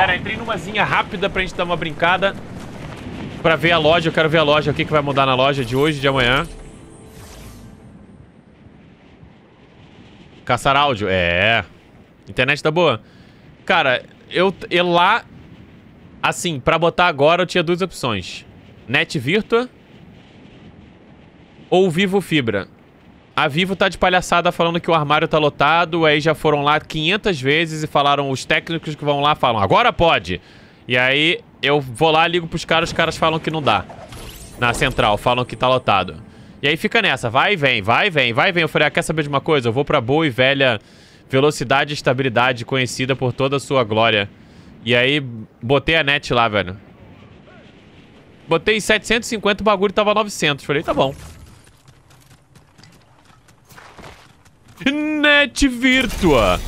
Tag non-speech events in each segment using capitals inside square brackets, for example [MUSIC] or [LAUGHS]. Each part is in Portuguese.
Cara, entrei numazinha rápida pra gente dar uma brincada. Pra ver a loja, eu quero ver a loja, o que, que vai mudar na loja de hoje, de amanhã. Caçar áudio, é. Internet tá boa. Cara, eu, eu lá... Assim, pra botar agora eu tinha duas opções. Net Virtua ou Vivo Fibra. A Vivo tá de palhaçada falando que o armário tá lotado, aí já foram lá 500 vezes e falaram, os técnicos que vão lá falam, agora pode. E aí eu vou lá, ligo pros caras, os caras falam que não dá. Na central, falam que tá lotado. E aí fica nessa, vai e vem, vai e vem, vai e vem. Eu falei, ah, quer saber de uma coisa? Eu vou pra boa e velha velocidade e estabilidade conhecida por toda a sua glória. E aí botei a net lá, velho. Botei 750, o bagulho tava 900. Falei, tá bom. Net Virtua,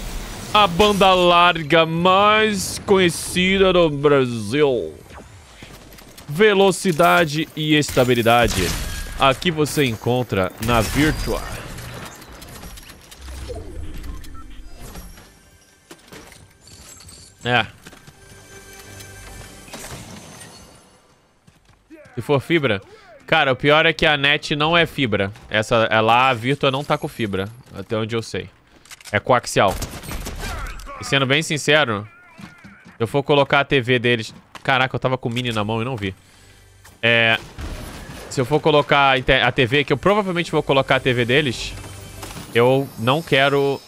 a banda larga mais conhecida do Brasil. Velocidade e estabilidade. Aqui você encontra na Virtua. É. Se for fibra, Cara, o pior é que a net não é fibra. Essa, ela, a Virtua não tá com fibra até onde eu sei. É coaxial. E sendo bem sincero, eu vou colocar a TV deles... Caraca, eu tava com o mini na mão e não vi. É... Se eu for colocar a TV, que eu provavelmente vou colocar a TV deles, eu não quero...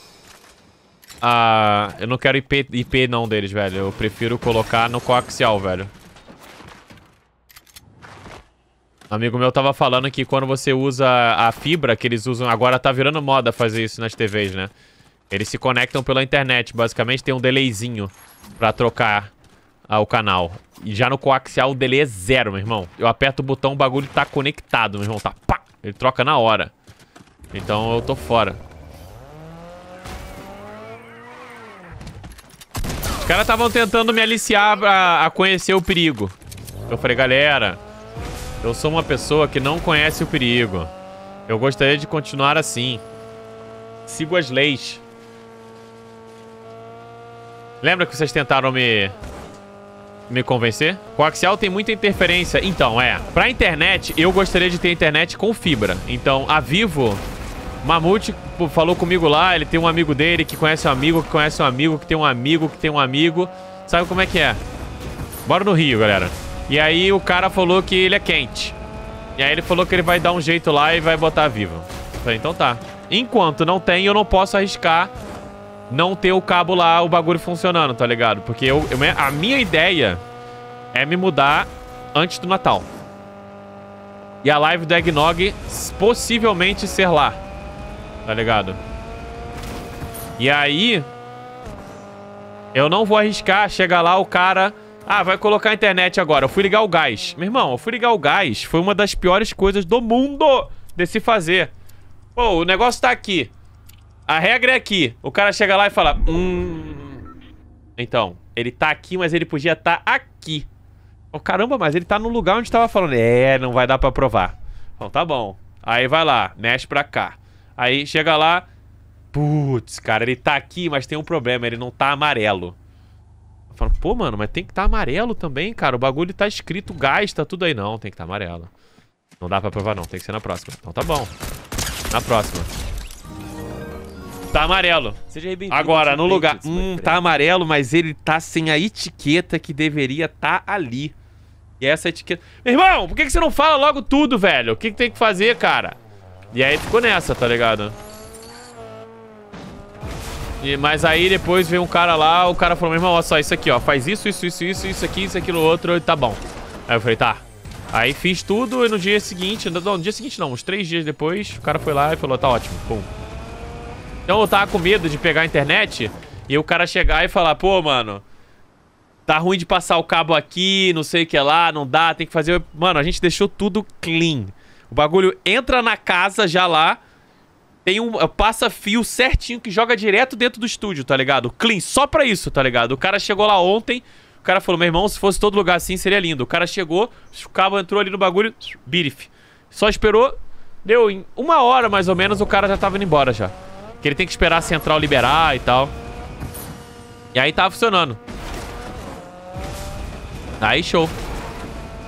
A... Eu não quero IP, IP não deles, velho. Eu prefiro colocar no coaxial, velho. Amigo meu tava falando que quando você usa a fibra que eles usam... Agora tá virando moda fazer isso nas TVs, né? Eles se conectam pela internet. Basicamente tem um delayzinho pra trocar ah, o canal. E já no coaxial o delay é zero, meu irmão. Eu aperto o botão, o bagulho tá conectado, meu irmão. Tá pá! Ele troca na hora. Então eu tô fora. Os caras estavam tentando me aliciar a, a conhecer o perigo. Eu falei, galera, eu sou uma pessoa que não conhece o perigo. Eu gostaria de continuar assim. Sigo as leis. Lembra que vocês tentaram me... Me convencer? Coaxial tem muita interferência. Então, é. Pra internet, eu gostaria de ter internet com fibra. Então, a Vivo... Mamute falou comigo lá, ele tem um amigo dele que conhece um amigo, que conhece um amigo, que tem um amigo, que tem um amigo. Sabe como é que é? Bora no Rio, galera. E aí o cara falou que ele é quente. E aí ele falou que ele vai dar um jeito lá e vai botar vivo. Falei, então tá. Enquanto não tem, eu não posso arriscar não ter o cabo lá, o bagulho funcionando, tá ligado? Porque eu, eu a minha ideia é me mudar antes do Natal. E a live do Eggnog possivelmente ser lá. Tá ligado? E aí... Eu não vou arriscar chegar lá, o cara ah, vai colocar a internet agora. Eu fui ligar o gás. Meu irmão, eu fui ligar o gás. Foi uma das piores coisas do mundo de se fazer. Pô, o negócio tá aqui. A regra é aqui. O cara chega lá e fala... Hum... Então, ele tá aqui, mas ele podia estar tá aqui. Oh, caramba, mas ele tá no lugar onde tava falando. É, não vai dar pra provar. Então tá bom. Aí vai lá, mexe pra cá. Aí chega lá... Putz, cara, ele tá aqui, mas tem um problema. Ele não tá amarelo. Eu falo, pô, mano, mas tem que estar tá amarelo também, cara. O bagulho tá escrito gás, tá tudo aí. Não, tem que estar tá amarelo. Não dá pra provar, não. Tem que ser na próxima. Então tá bom. Na próxima. Tá amarelo. Agora, no lugar... Hum, tá amarelo, mas ele tá sem a etiqueta que deveria tá ali. E essa etiqueta... Meu irmão, por que, que você não fala logo tudo, velho? O que, que tem que fazer, cara? E aí ficou nessa, tá ligado? E, mas aí depois veio um cara lá, o cara falou, meu irmão, olha só, isso aqui, ó. Faz isso, isso, isso, isso, isso aqui, isso, aquilo, outro, e tá bom. Aí eu falei, tá. Aí fiz tudo e no dia seguinte, não, no dia seguinte não, uns três dias depois, o cara foi lá e falou, tá ótimo, pum. Então eu tava com medo de pegar a internet e o cara chegar e falar, pô, mano, tá ruim de passar o cabo aqui, não sei o que lá, não dá, tem que fazer... Mano, a gente deixou tudo clean. O bagulho entra na casa já lá, tem um passa-fio certinho que joga direto dentro do estúdio, tá ligado? Clean, só pra isso, tá ligado? O cara chegou lá ontem, o cara falou, meu irmão, se fosse todo lugar assim, seria lindo. O cara chegou, o cabo entrou ali no bagulho, birif. Só esperou, deu em uma hora mais ou menos, o cara já tava indo embora já. Que ele tem que esperar a central liberar e tal. E aí tava funcionando. Aí show.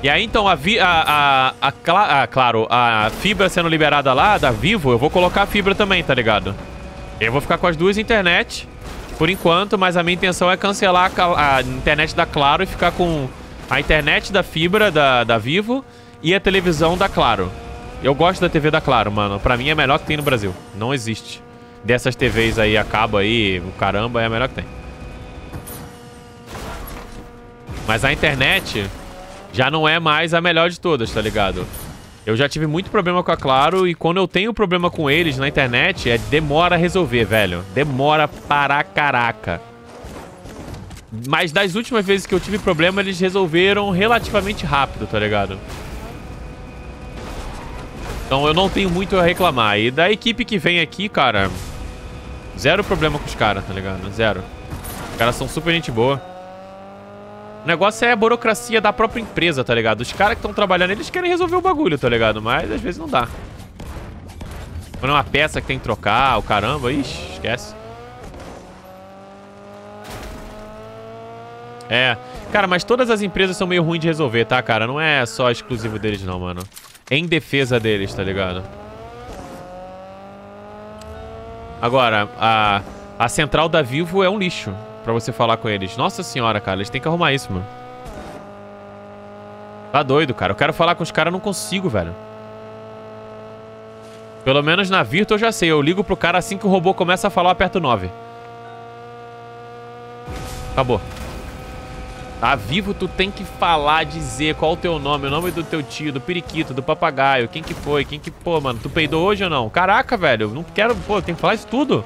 E aí, então, a, vi, a, a, a, a, claro, a fibra sendo liberada lá, da Vivo, eu vou colocar a fibra também, tá ligado? Eu vou ficar com as duas internet por enquanto, mas a minha intenção é cancelar a, a internet da Claro e ficar com a internet da fibra da, da Vivo e a televisão da Claro. Eu gosto da TV da Claro, mano. Pra mim é a melhor que tem no Brasil. Não existe. Dessas TVs aí, acaba aí, o caramba, é a melhor que tem. Mas a internet, já não é mais a melhor de todas, tá ligado? Eu já tive muito problema com a Claro e quando eu tenho problema com eles na internet, é demora a resolver, velho. Demora para caraca. Mas das últimas vezes que eu tive problema, eles resolveram relativamente rápido, tá ligado? Então eu não tenho muito a reclamar. E da equipe que vem aqui, cara... Zero problema com os caras, tá ligado? Zero. Os caras são super gente boa. O negócio é a burocracia da própria empresa, tá ligado? Os caras que estão trabalhando, eles querem resolver o bagulho, tá ligado? Mas às vezes não dá. Quando é uma peça que tem que trocar, o caramba, ixi, esquece. É, cara, mas todas as empresas são meio ruins de resolver, tá, cara? Não é só exclusivo deles não, mano. É em defesa deles, tá ligado? Agora, a, a central da Vivo é um lixo pra você falar com eles. Nossa senhora, cara, eles têm que arrumar isso, mano. Tá doido, cara. Eu quero falar com os caras, não consigo, velho. Pelo menos na Virtua eu já sei. Eu ligo pro cara assim que o robô começa a falar, aperto 9. Acabou. Tá vivo, tu tem que falar, dizer qual o teu nome, o nome do teu tio, do periquito, do papagaio, quem que foi, quem que... Pô, mano, tu peidou hoje ou não? Caraca, velho, não quero... Pô, tem que falar isso tudo.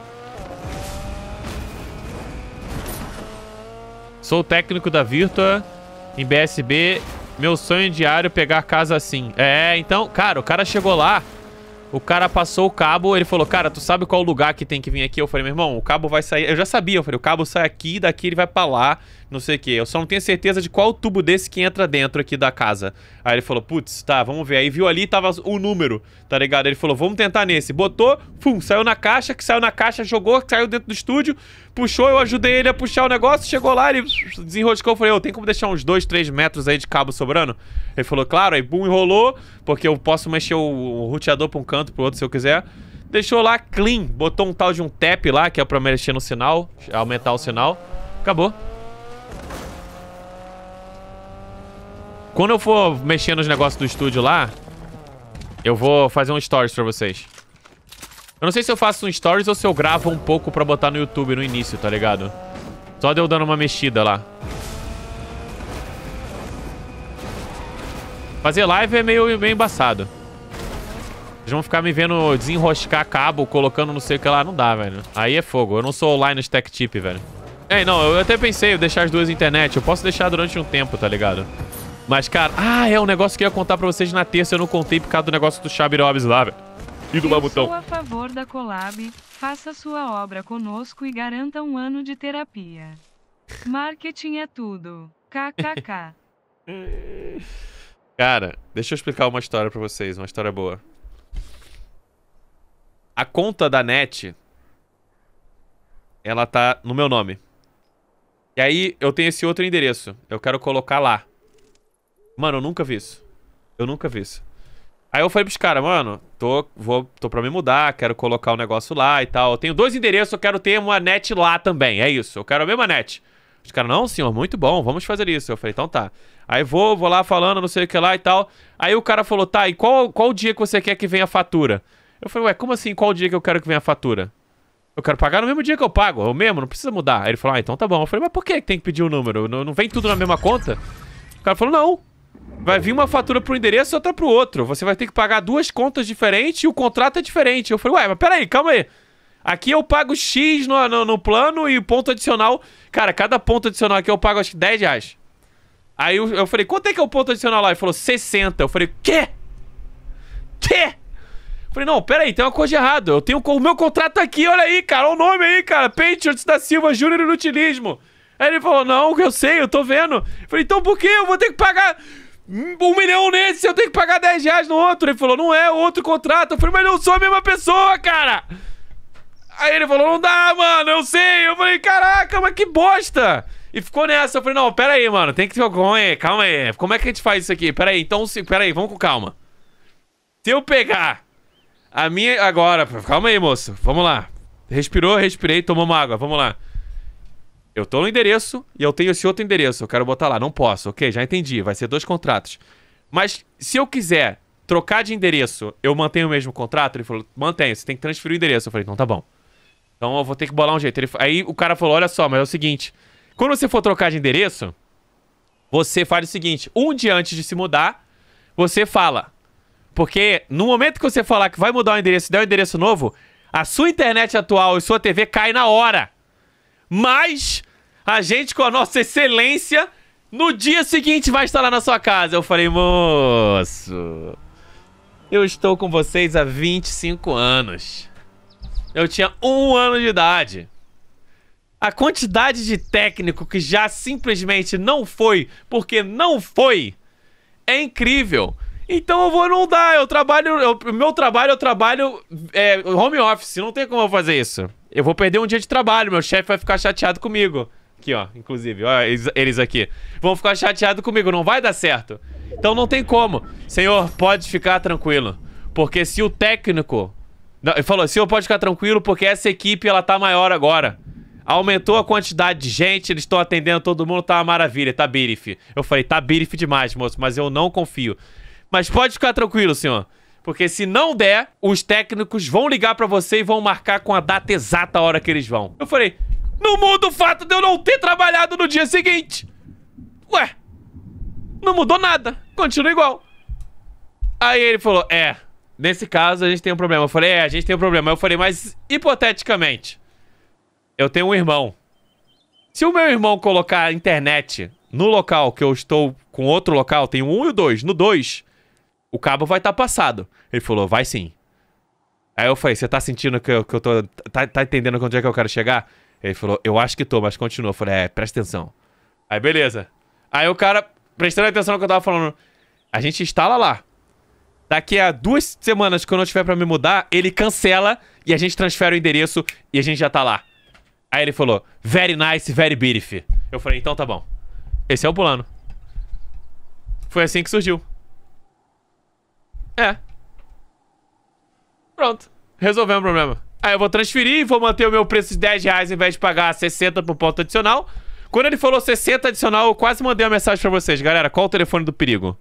Sou técnico da Virtua em BSB. Meu sonho diário é pegar casa assim. É, então, cara, o cara chegou lá. O cara passou o cabo, ele falou, cara, tu sabe qual lugar que tem que vir aqui? Eu falei, meu irmão, o cabo vai sair... Eu já sabia, eu falei, o cabo sai aqui, daqui ele vai pra lá não sei o que. Eu só não tenho certeza de qual tubo desse que entra dentro aqui da casa. Aí ele falou, putz, tá, vamos ver. Aí viu ali, tava o número, tá ligado? Ele falou, vamos tentar nesse. Botou, pum, saiu na caixa, que saiu na caixa, jogou, que saiu dentro do estúdio, puxou, eu ajudei ele a puxar o negócio, chegou lá, ele desenroscou. Eu falei, ô, oh, tem como deixar uns 2, 3 metros aí de cabo sobrando? Ele falou, claro, aí bum, enrolou, porque eu posso mexer o, o roteador pra um canto, pro outro, se eu quiser deixou lá clean, botou um tal de um tap lá, que é pra mexer no sinal, aumentar o sinal. Acabou. Quando eu for mexer nos negócios do estúdio lá, eu vou fazer um stories pra vocês. Eu não sei se eu faço um stories ou se eu gravo um pouco pra botar no YouTube no início, tá ligado? Só deu dando uma mexida lá. Fazer live é meio, meio embaçado. Vocês vão ficar me vendo desenroscar cabo, colocando não sei o que lá. Não dá, velho. Aí é fogo. Eu não sou online Tech Tip, velho. É, não. Eu até pensei em deixar as duas internet. Eu posso deixar durante um tempo, tá ligado? Mas, cara... Ah, é um negócio que eu ia contar pra vocês na terça. Eu não contei por causa do negócio do Xabi Robes lá, velho. E do eu sou a favor da collab. Faça sua obra conosco e garanta um ano de terapia. Marketing é tudo. KKK. [LAUGHS] Cara, deixa eu explicar uma história pra vocês, uma história boa. A conta da NET, ela tá no meu nome. E aí eu tenho esse outro endereço, eu quero colocar lá. Mano, eu nunca vi isso. Eu nunca vi isso. Aí eu falei pros caras, mano, tô, vou, tô pra me mudar, quero colocar o um negócio lá e tal. Eu tenho dois endereços, eu quero ter uma net lá também, é isso. Eu quero a mesma net. Os caras, não, senhor, muito bom, vamos fazer isso. Eu falei, então tá. Aí vou, vou lá falando, não sei o que lá e tal. Aí o cara falou, tá, e qual, qual dia que você quer que venha a fatura? Eu falei, ué, como assim, qual dia que eu quero que venha a fatura? Eu quero pagar no mesmo dia que eu pago, eu mesmo, não precisa mudar. Aí ele falou, ah, então tá bom. Eu falei, mas por que tem que pedir o um número? Não, não vem tudo na mesma conta? O cara falou, não, Vai vir uma fatura pro endereço e outra pro outro. Você vai ter que pagar duas contas diferentes e o contrato é diferente. Eu falei, ué, mas peraí, calma aí. Aqui eu pago X no, no, no plano e ponto adicional. Cara, cada ponto adicional aqui eu pago acho que 10 reais. Aí eu, eu falei, quanto é que é o ponto adicional lá? Ele falou, 60. Eu falei, quê? Quê? Eu falei, não, peraí, tem uma coisa errada. Eu tenho o meu contrato tá aqui, olha aí, cara. Olha o nome aí, cara. Patriots da Silva Júnior Inutilismo. Aí ele falou: Não, eu sei, eu tô vendo. Eu falei: Então por que eu vou ter que pagar um milhão nesse, eu tenho que pagar 10 reais no outro. Ele falou, não é outro contrato. Eu falei, mas eu sou a mesma pessoa, cara. Aí ele falou, não dá, mano, eu sei. Eu falei, caraca, mas que bosta. E ficou nessa. Eu falei, não, pera aí, mano, tem que... ter alguma calma aí. Como é que a gente faz isso aqui? Pera aí, então, se... pera aí, vamos com calma. Se eu pegar a minha... Agora, calma aí, moço. Vamos lá. Respirou, respirei, tomamos água, vamos lá. Eu tô no endereço e eu tenho esse outro endereço. Eu quero botar lá. Não posso. Ok, já entendi. Vai ser dois contratos. Mas se eu quiser trocar de endereço, eu mantenho o mesmo contrato? Ele falou, mantenho. Você tem que transferir o endereço. Eu falei, então tá bom. Então eu vou ter que bolar um jeito. Ele... Aí o cara falou, olha só, mas é o seguinte. Quando você for trocar de endereço, você faz o seguinte. Um dia antes de se mudar, você fala. Porque no momento que você falar que vai mudar o endereço e der um endereço novo, a sua internet atual e sua TV cai na hora mas a gente, com a nossa excelência, no dia seguinte vai estar lá na sua casa. Eu falei, moço, eu estou com vocês há 25 anos. Eu tinha um ano de idade. A quantidade de técnico que já simplesmente não foi, porque não foi, é incrível. Então eu vou não dar, eu trabalho, o meu trabalho, eu trabalho é, home office, não tem como eu fazer isso. Eu vou perder um dia de trabalho, meu chefe vai ficar chateado comigo. Aqui, ó, inclusive, ó, eles, aqui. Vão ficar chateados comigo, não vai dar certo. Então não tem como. Senhor, pode ficar tranquilo. Porque se o técnico... Não, ele falou, senhor, pode ficar tranquilo porque essa equipe, ela tá maior agora. Aumentou a quantidade de gente, eles estão atendendo todo mundo, tá uma maravilha, tá birif. Eu falei, tá birif demais, moço, mas eu não confio. Mas pode ficar tranquilo, senhor. Porque se não der, os técnicos vão ligar pra você e vão marcar com a data exata a hora que eles vão. Eu falei, não muda o fato de eu não ter trabalhado no dia seguinte. Ué, não mudou nada. Continua igual. Aí ele falou, é, nesse caso a gente tem um problema. Eu falei, é, a gente tem um problema. Eu falei, mas hipoteticamente, eu tenho um irmão. Se o meu irmão colocar a internet no local que eu estou com outro local, tem um e o dois. No dois o cabo vai estar tá passado. Ele falou, vai sim. Aí eu falei, você tá sentindo que eu, que eu tô. Tá, tá entendendo onde é que eu quero chegar? Ele falou, eu acho que tô, mas continua. Eu falei, é, presta atenção. Aí, beleza. Aí o cara, prestando atenção no que eu tava falando, a gente instala lá. Daqui a duas semanas, quando eu tiver pra me mudar, ele cancela e a gente transfere o endereço e a gente já tá lá. Aí ele falou, very nice, very beautiful. Eu falei, então tá bom. Esse é o plano. Foi assim que surgiu. É. Pronto. Resolvemos o problema. Aí eu vou transferir e vou manter o meu preço de 10 reais em vez de pagar 60 por ponto adicional. Quando ele falou 60 adicional, eu quase mandei uma mensagem pra vocês. Galera, qual o telefone do perigo?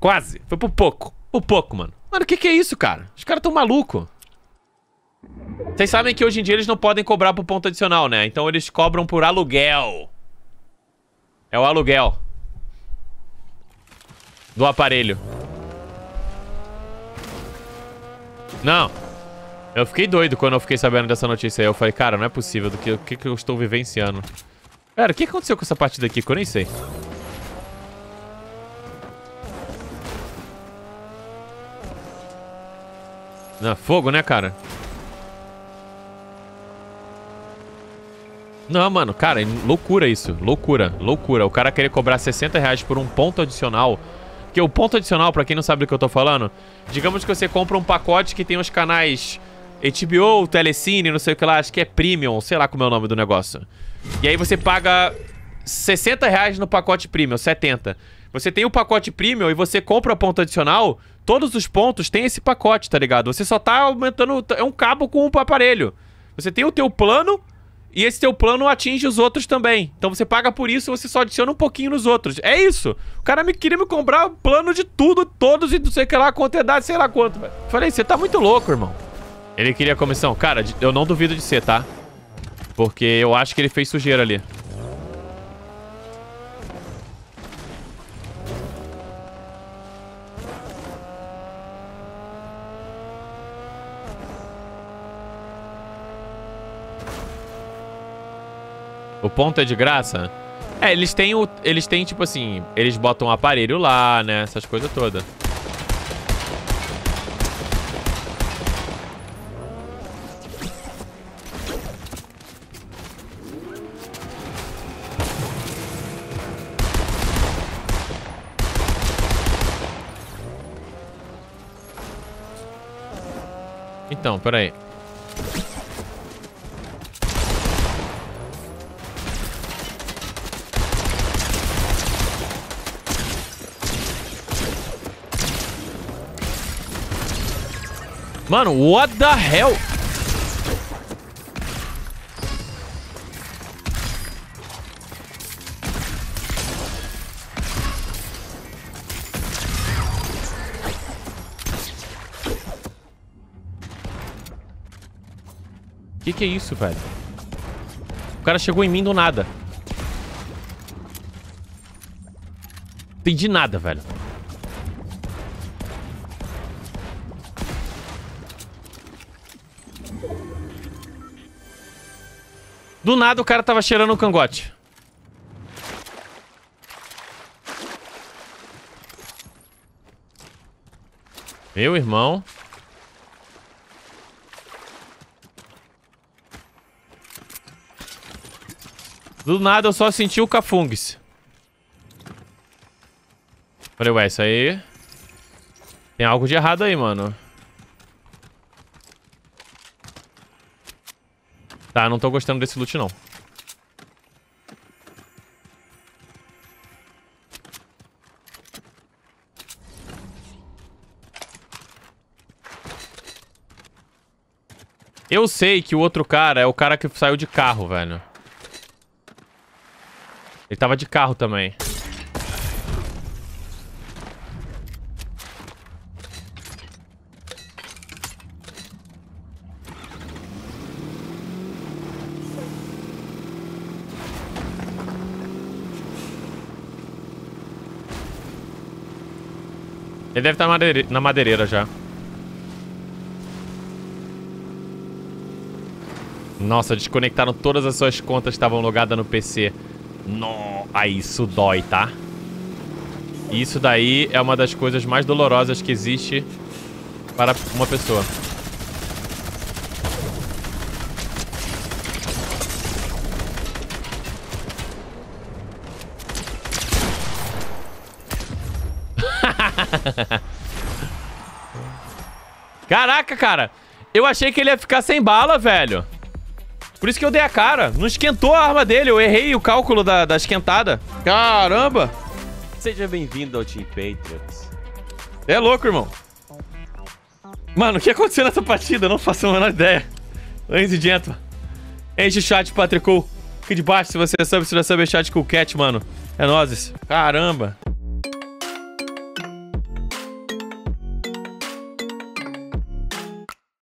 Quase. Foi por pouco. Por pouco, mano. Mano, o que, que é isso, cara? Os caras tão malucos. Vocês sabem que hoje em dia eles não podem cobrar por ponto adicional, né? Então eles cobram por aluguel. É o aluguel. Do aparelho. Não. Eu fiquei doido quando eu fiquei sabendo dessa notícia aí. Eu falei, cara, não é possível do que, que, que eu estou vivenciando. Cara, o que aconteceu com essa partida aqui que eu nem sei? Não, fogo, né, cara? Não, mano, cara, é loucura isso. Loucura, loucura. O cara querer cobrar 60 reais por um ponto adicional porque o ponto adicional, pra quem não sabe do que eu tô falando, digamos que você compra um pacote que tem os canais HBO, Telecine, não sei o que lá, acho que é Premium, sei lá como é o nome do negócio. E aí você paga 60 reais no pacote Premium, 70. Você tem o pacote Premium e você compra o ponto adicional, todos os pontos têm esse pacote, tá ligado? Você só tá aumentando, é um cabo com um aparelho. Você tem o teu plano e esse teu plano atinge os outros também. Então você paga por isso, você só adiciona um pouquinho nos outros. É isso. O cara me queria me comprar plano de tudo, todos e não sei o que lá, quantidade, sei lá quanto, velho. Falei, você tá muito louco, irmão. Ele queria comissão. Cara, eu não duvido de ser, tá? Porque eu acho que ele fez sujeira ali. O ponto é de graça? É, eles têm, o, eles têm, tipo assim, eles botam um aparelho lá, né? Essas coisas todas. Então, peraí. Mano, what the hell? Que que é isso, velho? O cara chegou em mim do nada. Entendi nada, velho. Do nada o cara tava cheirando um cangote. Meu irmão. Do nada eu só senti o cafungues. Falei, ué, isso aí... Tem algo de errado aí, mano. Tá, não tô gostando desse loot, não. Eu sei que o outro cara é o cara que saiu de carro, velho. Ele tava de carro também. Ele deve tá estar na madeireira já. Nossa, desconectaram todas as suas contas que estavam logadas no PC. No, aí isso dói, tá? Isso daí é uma das coisas mais dolorosas que existe para uma pessoa. Caraca, cara. Eu achei que ele ia ficar sem bala, velho. Por isso que eu dei a cara. Não esquentou a arma dele. Eu errei o cálculo da, da esquentada. Caramba. Seja bem-vindo ao Team Patriots. É louco, irmão. Mano, o que aconteceu nessa partida? Eu não faço a menor ideia. Lens e gentlemen. Enche o chat, Cole. Aqui de baixo, se você é sabe, se não é sabe, é chat com o Cat, mano. É nozes. Caramba.